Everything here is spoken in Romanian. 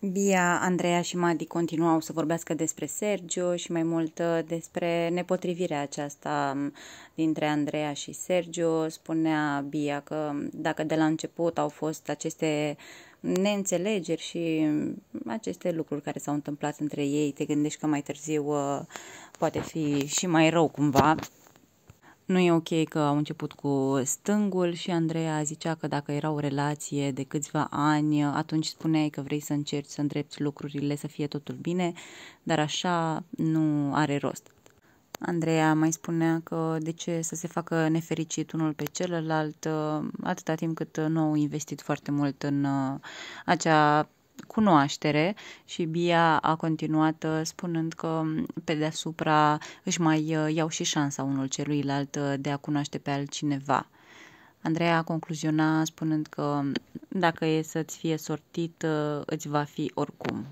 Bia, Andreea și Madi continuau să vorbească despre Sergio și mai mult uh, despre nepotrivirea aceasta um, dintre Andreea și Sergio. Spunea Bia că um, dacă de la început au fost aceste neînțelegeri și um, aceste lucruri care s-au întâmplat între ei, te gândești că mai târziu uh, poate fi și mai rău cumva, nu e ok că au început cu stângul și Andreea zicea că dacă era o relație de câțiva ani, atunci spuneai că vrei să încerci să îndrepti lucrurile, să fie totul bine, dar așa nu are rost. Andreea mai spunea că de ce să se facă nefericit unul pe celălalt atâta timp cât nu au investit foarte mult în uh, acea cunoaștere și Bia a continuat uh, spunând că mm, pe deasupra își mai uh, iau și șansa unul celuilalt uh, de a cunoaște pe altcineva. Andreea a concluziona spunând că mm, dacă e să-ți fie sortit, îți va fi oricum.